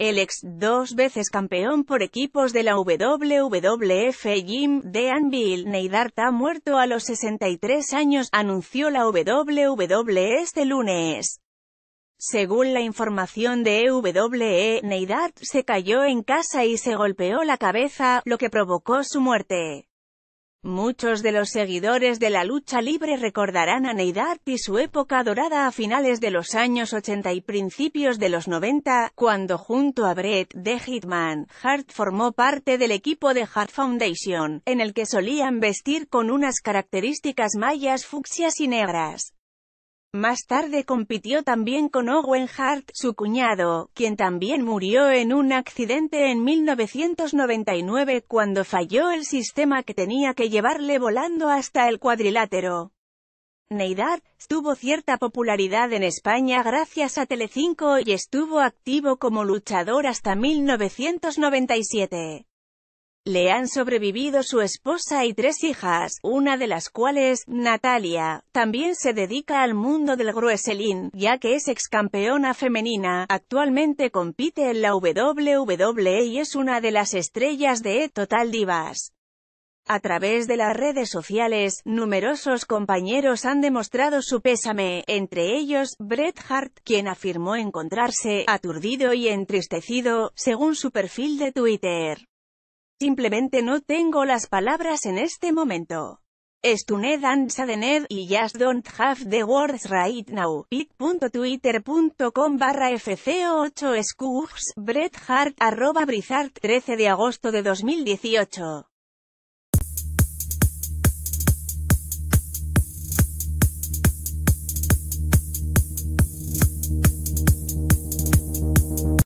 El ex dos veces campeón por equipos de la WWF Jim de Anvil Neidhart ha muerto a los 63 años, anunció la WWE este lunes. Según la información de EWE, Neidhart se cayó en casa y se golpeó la cabeza, lo que provocó su muerte. Muchos de los seguidores de la lucha libre recordarán a Neidhart y su época dorada a finales de los años 80 y principios de los 90, cuando junto a Brett de Hitman, Hart formó parte del equipo de Hart Foundation, en el que solían vestir con unas características mayas fucsias y negras. Más tarde compitió también con Owen Hart, su cuñado, quien también murió en un accidente en 1999 cuando falló el sistema que tenía que llevarle volando hasta el cuadrilátero. Neidar, tuvo cierta popularidad en España gracias a Telecinco y estuvo activo como luchador hasta 1997. Le han sobrevivido su esposa y tres hijas, una de las cuales, Natalia, también se dedica al mundo del grueselín, ya que es ex campeona femenina, actualmente compite en la WWE y es una de las estrellas de e Total Divas. A través de las redes sociales, numerosos compañeros han demostrado su pésame, entre ellos Bret Hart, quien afirmó encontrarse aturdido y entristecido, según su perfil de Twitter. Simplemente no tengo las palabras en este momento. Stunned and saddened, y just don't have the words right now. Pic.twitter.com barra fco8 scoops, Bret Brizard, 13 de agosto de 2018.